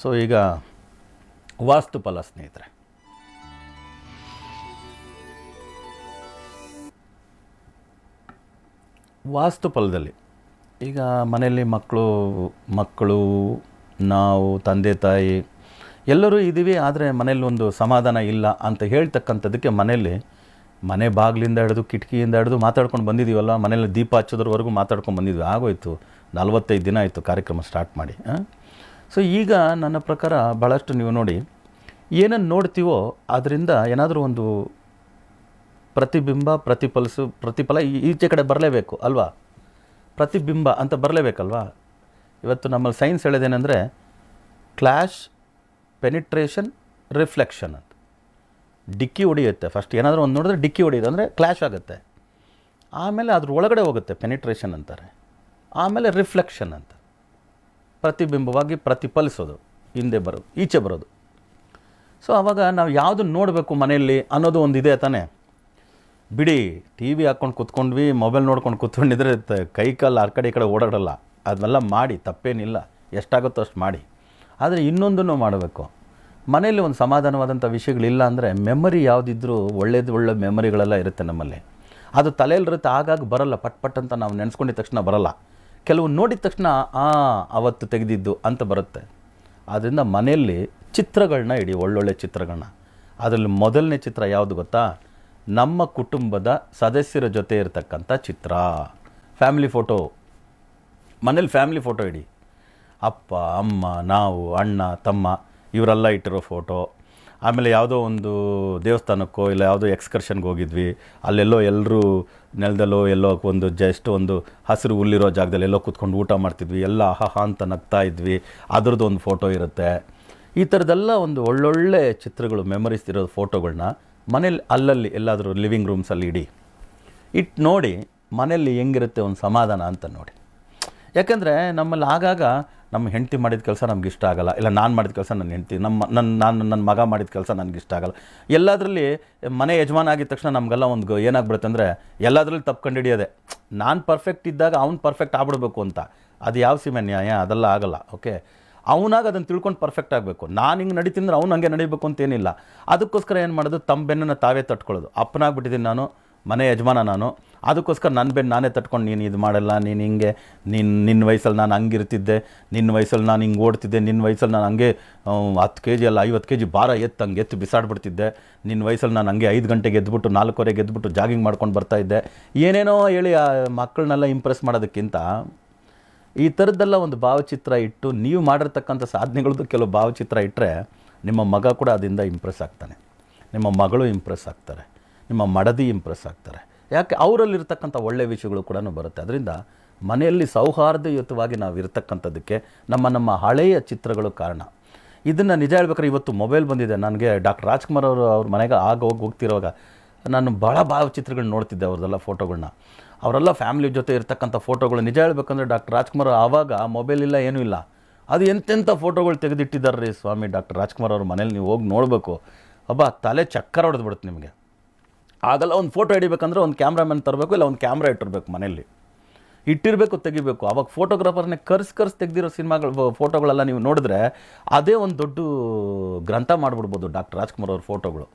so ಈಗ ವಾಸ್ತುಫಲ ಸ್ನೇಹಿತರೆ ವಾಸ್ತುಫಲದಲ್ಲಿ ಈಗ ಮನೆಯಲ್ಲಿ ಮಕ್ಕಳು ಮಕ್ಕಳು ನಾವು ತಂದೆ ತಾಯಿ ಎಲ್ಲರೂ ಇದ್ದೀವಿ ಆದರೆ ಮನೇಲಿ ಒಂದು ಸಮಾಧಾನ ಇಲ್ಲ ಅಂತ ಹೇಳ್ತಕ್ಕಂಥದ್ದಕ್ಕೆ ಮನೆಯಲ್ಲಿ ಮನೆ ಬಾಗಿಲಿಂದ ಹಿಡಿದು ಕಿಟಕಿಯಿಂದ ಹಿಡಿದು ಮಾತಾಡ್ಕೊಂಡು ಬಂದಿದ್ದೀವಲ್ಲ ಮನೇಲಿ ದೀಪ ಹಚ್ಚೋದ್ರವರೆಗೂ ಮಾತಾಡ್ಕೊಂಡು ಬಂದಿದ್ವಿ ಆಗೋಯ್ತು ನಲ್ವತ್ತೈದು ದಿನ ಆಯಿತು ಕಾರ್ಯಕ್ರಮ ಸ್ಟಾರ್ಟ್ ಮಾಡಿ ಹಾಂ ಸೊ ಈಗ ನನ್ನ ಪ್ರಕಾರ ಭಾಳಷ್ಟು ನೀವು ನೋಡಿ ಏನನ್ನು ನೋಡ್ತೀವೋ ಅದರಿಂದ ಏನಾದರೂ ಒಂದು ಪ್ರತಿಬಿಂಬ ಪ್ರತಿಫಲಿಸು ಪ್ರತಿಫಲ ಈಚೆ ಕಡೆ ಬರಲೇಬೇಕು ಅಲ್ವಾ ಪ್ರತಿಬಿಂಬ ಅಂತ ಬರಲೇಬೇಕಲ್ವಾ ಇವತ್ತು ನಮ್ಮಲ್ಲಿ ಸೈನ್ಸ್ ಹೇಳೋದೇನೆಂದರೆ ಕ್ಲಾಶ್ ಪೆನಿಟ್ರೇಷನ್ ರಿಫ್ಲೆಕ್ಷನ್ ಅಂತ ಡಿಕ್ಕಿ ಹೊಡೆಯುತ್ತೆ ಫಸ್ಟ್ ಏನಾದರೂ ಒಂದು ನೋಡಿದ್ರೆ ಡಿಕ್ಕಿ ಹೊಡೆಯೋದು ಅಂದರೆ ಕ್ಲ್ಯಾಶ್ ಆಗುತ್ತೆ ಆಮೇಲೆ ಅದ್ರ ಒಳಗಡೆ ಹೋಗುತ್ತೆ ಪೆನಿಟ್ರೇಷನ್ ಅಂತಾರೆ ಆಮೇಲೆ ರಿಫ್ಲೆಕ್ಷನ್ ಅಂತ ಪ್ರತಿಬಿಂಬವಾಗಿ ಪ್ರತಿಫಲಿಸೋದು ಹಿಂದೆ ಬರೋದು ಈಚೆ ಬರೋದು ಸೊ ಆವಾಗ ನಾವು ಯಾವುದನ್ನು ನೋಡಬೇಕು ಮನೆಯಲ್ಲಿ ಅನ್ನೋದು ಒಂದು ಇದೆ ತಾನೇ ಬಿಡಿ ಟಿ ವಿ ಹಾಕ್ಕೊಂಡು ಕುತ್ಕೊಂಡ್ವಿ ಮೊಬೈಲ್ ನೋಡ್ಕೊಂಡು ಕುತ್ಕೊಂಡಿದ್ರೆ ಕೈ ಕಾಲು ಆ ಕಡೆ ಈ ಕಡೆ ಓಡಾಡೋಲ್ಲ ಅದನ್ನೆಲ್ಲ ಮಾಡಿ ತಪ್ಪೇನಿಲ್ಲ ಎಷ್ಟಾಗುತ್ತೋ ಅಷ್ಟು ಮಾಡಿ ಆದರೆ ಇನ್ನೊಂದನ್ನು ಮಾಡಬೇಕು ಮನೆಯಲ್ಲಿ ಒಂದು ಸಮಾಧಾನವಾದಂಥ ವಿಷಯಗಳಿಲ್ಲ ಅಂದರೆ ಮೆಮರಿ ಯಾವುದಿದ್ದರೂ ಒಳ್ಳೇದು ಒಳ್ಳೆ ಮೆಮರಿಗಳೆಲ್ಲ ಇರುತ್ತೆ ನಮ್ಮಲ್ಲಿ ಅದು ತಲೆಯಲ್ಲಿರುತ್ತೆ ಆಗಾಗ ಬರಲ್ಲ ಪಟ್ ಪಟ್ ಅಂತ ನಾವು ನೆನೆಸ್ಕೊಂಡಿದ್ದ ತಕ್ಷಣ ಬರಲ್ಲ ಕೆಲವು ನೋಡಿದ ತಕ್ಷಣ ಆ ಅವತ್ತು ತೆಗೆದಿದ್ದು ಅಂತ ಬರುತ್ತೆ ಆದ್ದರಿಂದ ಮನೆಯಲ್ಲಿ ಚಿತ್ರಗಳನ್ನ ಇಡಿ ಒಳ್ಳೊಳ್ಳೆ ಚಿತ್ರಗಳನ್ನ ಅದರಲ್ಲಿ ಮೊದಲನೇ ಚಿತ್ರ ಯಾವುದು ಗೊತ್ತಾ ನಮ್ಮ ಕುಟುಂಬದ ಸದಸ್ಯರ ಜೊತೆ ಇರತಕ್ಕಂಥ ಚಿತ್ರ ಫ್ಯಾಮಿಲಿ ಫೋಟೋ ಮನೇಲಿ ಫ್ಯಾಮಿಲಿ ಫೋಟೋ ಇಡಿ ಅಪ್ಪ ಅಮ್ಮ ನಾವು ಅಣ್ಣ ತಮ್ಮ ಇವರೆಲ್ಲ ಇಟ್ಟಿರೋ ಫೋಟೋ ಆಮೇಲೆ ಯಾವುದೋ ಒಂದು ದೇವಸ್ಥಾನಕ್ಕೋ ಇಲ್ಲ ಯಾವುದೋ ಎಕ್ಸ್ಕರ್ಷನ್ಗೆ ಹೋಗಿದ್ವಿ ಅಲ್ಲೆಲ್ಲೋ ಎಲ್ಲರೂ ನೆಲದಲ್ಲೋ ಎಲ್ಲೋ ಒಂದು ಜಸ್ಟ್ ಒಂದು ಹಸಿರು ಹುಲ್ಲಿರೋ ಜಾಗದಲ್ಲಿ ಎಲ್ಲೋ ಕೂತ್ಕೊಂಡು ಊಟ ಮಾಡ್ತಿದ್ವಿ ಎಲ್ಲ ಆಹಾ ಅಂತ ನಗ್ತಾ ಇದ್ವಿ ಅದರದ್ದು ಒಂದು ಫೋಟೋ ಇರುತ್ತೆ ಈ ಥರದ್ದೆಲ್ಲ ಒಂದು ಒಳ್ಳೊಳ್ಳೆ ಚಿತ್ರಗಳು ಮೆಮೊರೀಸ್ ಇರೋ ಫೋಟೋಗಳನ್ನ ಮನೇಲಿ ಅಲ್ಲಲ್ಲಿ ಎಲ್ಲಾದರೂ ಲಿವಿಂಗ್ ರೂಮ್ಸಲ್ಲಿ ಇಡಿ ಇಟ್ಟು ನೋಡಿ ಮನೆಯಲ್ಲಿ ಹೆಂಗಿರುತ್ತೆ ಒಂದು ಸಮಾಧಾನ ಅಂತ ನೋಡಿ ಯಾಕಂದರೆ ನಮ್ಮಲ್ಲಿ ಆಗಾಗ ನಮ್ಮ ಹೆಂಡತಿ ಮಾಡಿದ ಕೆಲಸ ನಮ್ಗೆ ಇಷ್ಟ ಆಗಲ್ಲ ಇಲ್ಲ ನಾನು ಮಾಡಿದ ಕೆಲಸ ನನ್ನ ಹೆಂಡತಿ ನಮ್ಮ ನನ್ನ ನಾನು ನನ್ನ ಮಗ ಮಾಡಿದ ಕೆಲಸ ನನಗೆ ಇಷ್ಟ ಆಗಲ್ಲ ಎಲ್ಲದರಲ್ಲಿ ಮನೆ ಯಜಮಾನ ಆಗಿದ ತಕ್ಷಣ ನಮಗೆಲ್ಲ ಒಂದು ಏನಾಗ್ಬಿಡುತ್ತೆ ಅಂದರೆ ಎಲ್ಲದರಲ್ಲಿ ತಪ್ಪು ಕಂಡುಹಿಡಿಯೋದೆ ನಾನು ಪರ್ಫೆಕ್ಟ್ ಇದ್ದಾಗ ಅವ್ನು ಪರ್ಫೆಕ್ಟ್ ಆಗ್ಬಿಡ್ಬೇಕು ಅಂತ ಅದು ಯಾವ ಸೀಮೆ ನ್ಯಾಯ ಅದೆಲ್ಲ ಆಗಲ್ಲ ಓಕೆ ಅವನಾಗ ಅದನ್ನು ತಿಳ್ಕೊಂಡು ಪರ್ಫೆಕ್ಟ್ ಆಗಬೇಕು ನಾನು ಹಿಂಗೆ ನಡೀತೀನಿ ಅವ್ನು ಹಂಗೆ ನಡೀಬೇಕು ಅಂತೇನಿಲ್ಲ ಅದಕ್ಕೋಸ್ಕರ ಏನು ಮಾಡೋದು ತಮ್ಮ ಬೆನ್ನನ್ನು ತಾವೇ ತಟ್ಕೊಳ್ಳೋದು ಅಪ್ಪನಾಗ್ಬಿಟ್ಟಿದ್ದೀನಿ ನಾನು ಮನೆ ಯಜಮಾನ ನಾನು ಅದಕ್ಕೋಸ್ಕರ ನನ್ನ ಬೆನ್ನು ನಾನೇ ತಟ್ಕೊಂಡು ನೀನು ಇದು ಮಾಡಲ್ಲ ನೀನು ಹಿಂಗೆ ನಿನ್ನ ನಿನ್ನ ವಯಸ್ಸಲ್ಲಿ ನಾನು ಹಂಗಿರ್ತಿದ್ದೆ ನಿನ್ನ ವಯಸ್ಸಲ್ಲಿ ನಾನು ಹಿಂಗೆ ಓಡ್ತಿದ್ದೆ ನಿನ್ನ ವಯಸ್ಸಲ್ಲಿ ನಾನು ಹಂಗೆ ಹತ್ತು ಕೆ ಜಿ ಅಲ್ಲ ಐವತ್ತು ಕೆ ಜಿ ಭಾರ ಎತ್ತು ಹಂಗೆ ಎತ್ತು ಬಿಸಾಡ್ಬಿಡ್ತಿದ್ದೆ ನಿನ್ನ ವಯಸ್ಸಲ್ಲಿ ನಾನು ಹಂಗೆ ಐದು ಗಂಟೆಗೆ ಎದ್ಬಿಟ್ಟು ನಾಲ್ಕುವರೆಗೆ ಎದ್ಬಿಟ್ಟು ಜಾಗಿಂಗ್ ಮಾಡ್ಕೊಂಡು ಬರ್ತಾ ಇದ್ದೆ ಏನೇನೋ ಹೇಳಿ ಆ ಮಕ್ಕಳನ್ನೆಲ್ಲ ಇಂಪ್ರೆಸ್ ಮಾಡೋದಕ್ಕಿಂತ ಈ ಥರದ್ದೆಲ್ಲ ಒಂದು ಭಾವಚಿತ್ರ ಇಟ್ಟು ನೀವು ಮಾಡಿರ್ತಕ್ಕಂಥ ಸಾಧನೆಗಳದ್ದು ಕೆಲವು ಭಾವಚಿತ್ರ ಇಟ್ಟರೆ ನಿಮ್ಮ ಮಗ ಕೂಡ ಅದರಿಂದ ಇಂಪ್ರೆಸ್ ಆಗ್ತಾನೆ ನಿಮ್ಮ ಮಗಳು ಇಂಪ್ರೆಸ್ ಆಗ್ತಾರೆ ನಿಮ್ಮ ಮಡದಿ ಇಂಪ್ರೆಸ್ ಆಗ್ತಾರೆ ಯಾಕೆ ಅವರಲ್ಲಿರ್ತಕ್ಕಂಥ ಒಳ್ಳೆಯ ವಿಷಯಗಳು ಕೂಡ ಬರುತ್ತೆ ಅದರಿಂದ ಮನೆಯಲ್ಲಿ ಸೌಹಾರ್ದಯುತವಾಗಿ ನಾವು ಇರತಕ್ಕಂಥದ್ದಕ್ಕೆ ನಮ್ಮ ನಮ್ಮ ಹಳೆಯ ಚಿತ್ರಗಳು ಕಾರಣ ಇದನ್ನು ನಿಜ ಹೇಳ್ಬೇಕಾದ್ರೆ ಇವತ್ತು ಮೊಬೈಲ್ ಬಂದಿದೆ ನನಗೆ ಡಾಕ್ಟರ್ ರಾಜ್ಕುಮಾರ್ ಅವರು ಅವ್ರ ಮನೆಗೆ ಆಗ ಹೋಗಿ ಹೋಗ್ತಿರುವಾಗ ನಾನು ಭಾಳ ಭಾವಚಿತ್ರಗಳ್ ನೋಡ್ತಿದ್ದೆ ಅವ್ರದೆಲ್ಲ ಫೋಟೋಗಳನ್ನ ಅವರೆಲ್ಲ ಫ್ಯಾಮಿಲಿ ಜೊತೆ ಇರ್ತಕ್ಕಂಥ ಫೋಟೋಗಳು ನಿಜ ಹೇಳ್ಬೇಕಂದ್ರೆ ಡಾಕ್ಟರ್ ರಾಜ್ಕುಮಾರ್ ಆವಾಗ ಮೊಬೈಲ್ ಇಲ್ಲ ಏನೂ ಇಲ್ಲ ಅದು ಎಂತೆಂಥ ಫೋಟೋಗಳು ತೆಗೆದಿಟ್ಟಿದ್ದಾರೆ ರೀ ಸ್ವಾಮಿ ಡಾಕ್ಟರ್ ರಾಜ್ಕುಮಾರ್ ಅವ್ರ ಮನೇಲಿ ನೀವು ಹೋಗಿ ನೋಡಬೇಕು ಅಬ್ಬಾ ತಲೆ ಚಕ್ಕರ್ ಹೊಡೆದ್ಬಿಡುತ್ತೆ ನಿಮಗೆ ಆಗಲ್ಲ ಒಂದು ಫೋಟೋ ಹಿಡಿಬೇಕಂದ್ರೆ ಒಂದು ಕ್ಯಾಮ್ರಾಮನ್ ತರಬೇಕು ಇಲ್ಲ ಒಂದು ಕ್ಯಾಮ್ರಾ ಇಟ್ಟಿರ್ಬೇಕು ಮನೆಯಲ್ಲಿ ಇಟ್ಟಿರಬೇಕು ತೆಗಿಬೇಕು ಆವಾಗ ಫೋಟೋಗ್ರಾಫರ್ನೇ ಕರ್ಸ್ ಕರ್ಸ್ ತೆಗೆದಿರೋ ಸಿನಿಮಾಗಳು ಫೋಟೋಗಳೆಲ್ಲ ನೀವು ನೋಡಿದ್ರೆ ಅದೇ ಒಂದು ದೊಡ್ಡ ಗ್ರಂಥ ಮಾಡಿಬಿಡ್ಬೋದು ಡಾಕ್ಟರ್ ರಾಜ್ಕುಮಾರ್ ಅವ್ರ ಫೋಟೋಗಳು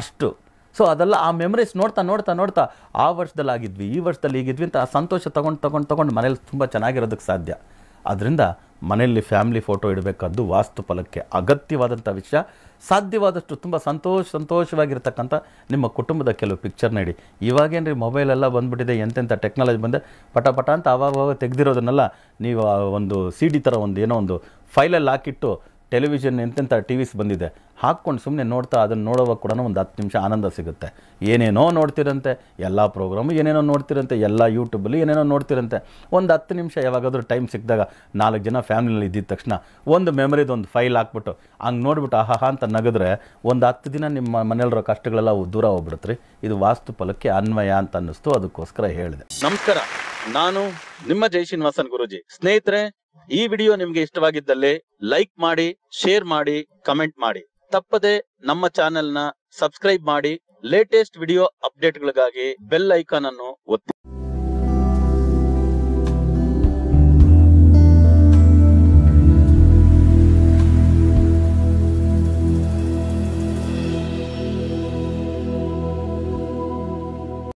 ಅಷ್ಟು ಸೊ ಅದೆಲ್ಲ ಆ ಮೆಮರೀಸ್ ನೋಡ್ತಾ ನೋಡ್ತಾ ನೋಡ್ತಾ ಆ ವರ್ಷದಲ್ಲಿ ಆಗಿದ್ವಿ ಈ ವರ್ಷದಲ್ಲಿ ಈಗಿದ್ವಿ ಅಂತ ಆ ಸಂತೋಷ ತೊಗೊಂಡು ತೊಗೊಂಡು ತೊಗೊಂಡು ಮನೇಲಿ ತುಂಬ ಚೆನ್ನಾಗಿರೋದಕ್ಕೆ ಸಾಧ್ಯ ಅದರಿಂದ ಮನೆಯಲ್ಲಿ ಫ್ಯಾಮಿಲಿ ಫೋಟೋ ಇಡಬೇಕಾದ್ದು ವಾಸ್ತು ಫಲಕ್ಕೆ ಅಗತ್ಯವಾದಂಥ ವಿಷಯ ಸಾಧ್ಯವಾದಷ್ಟು ತುಂಬ ಸಂತೋಷ ಸಂತೋಷವಾಗಿರ್ತಕ್ಕಂಥ ನಿಮ್ಮ ಕುಟುಂಬದ ಕೆಲವು ಪಿಕ್ಚರ್ ಇಡಿ ಇವಾಗೇನು ಮೊಬೈಲೆಲ್ಲ ಬಂದುಬಿಟ್ಟಿದೆ ಎಂತೆಂಥ ಟೆಕ್ನಾಲಜಿ ಬಂದೆ ಪಟ ಪಟ ಅಂತ ಆವಾಗ ತೆಗೆದಿರೋದನ್ನೆಲ್ಲ ನೀವು ಒಂದು ಸಿ ಡಿ ಥರ ಒಂದು ಏನೋ ಒಂದು ಫೈಲಲ್ಲಿ ಹಾಕಿಟ್ಟು ಟೆಲಿವಿಷನ್ ಎಂತೆಂಥ ಟಿ ವಿಸ್ ಬಂದಿದೆ ಹಾಕ್ಕೊಂಡು ಸುಮ್ಮನೆ ನೋಡ್ತಾ ಅದನ್ನು ನೋಡೋವಾಗ ಕೂಡ ಒಂದು ಹತ್ತು ನಿಮಿಷ ಆನಂದ ಸಿಗುತ್ತೆ ಏನೇನೋ ನೋಡ್ತಿರಂತೆ ಎಲ್ಲ ಪ್ರೋಗ್ರಾಮು ಏನೇನೋ ನೋಡ್ತಿರಂತೆ ಎಲ್ಲ ಯೂಟ್ಯೂಬಲ್ಲಿ ಏನೇನೋ ನೋಡ್ತಿರಂತೆ ಒಂದು ಹತ್ತು ನಿಮಿಷ ಯಾವಾಗಾದರೂ ಟೈಮ್ ಸಿಕ್ಕಿದಾಗ ನಾಲ್ಕು ಜನ ಫ್ಯಾಮಿಲಿನಲ್ಲಿ ಇದ್ದಿದ್ದ ತಕ್ಷಣ ಒಂದು ಮೆಮರಿದು ಒಂದು ಫೈಲ್ ಹಾಕ್ಬಿಟ್ಟು ಹಂಗೆ ನೋಡ್ಬಿಟ್ಟು ಆಹಾ ಅಂತ ನಗದ್ರೆ ಒಂದು ಹತ್ತು ದಿನ ನಿಮ್ಮ ಮನೆಯಲ್ಲಿರೋ ಕಷ್ಟಗಳೆಲ್ಲ ದೂರ ಹೋಗ್ಬಿಡುತ್ತೆ ಇದು ವಾಸ್ತು ಫಲಕ್ಕೆ ಅನ್ವಯ ಅಂತ ಅನ್ನಿಸ್ತು ಅದಕ್ಕೋಸ್ಕರ ಹೇಳಿದೆ ನಮಸ್ಕಾರ ನಾನು ನಿಮ್ಮ ಜೈ ಶ್ರೀನಿವಾಸನ್ ಗುರುಜಿ ಸ್ನೇಹಿತರೆ ಈ ವಿಡಿಯೋ ನಿಮ್ಗೆ ಇಷ್ಟವಾಗಿದ್ದಲ್ಲಿ ಲೈಕ್ ಮಾಡಿ ಶೇರ್ ಮಾಡಿ ಕಮೆಂಟ್ ಮಾಡಿ ತಪ್ಪದೆ ನಮ್ಮ ಚಾನೆಲ್ ನ ಸಬ್ಸ್ಕ್ರೈಬ್ ಮಾಡಿ ಲೇಟೆಸ್ಟ್ ವಿಡಿಯೋ ಅಪ್ಡೇಟ್ಗಳಿಗಾಗಿ ಬೆಲ್ ಐಕಾನ್ ಅನ್ನು ಒತ್ತಿ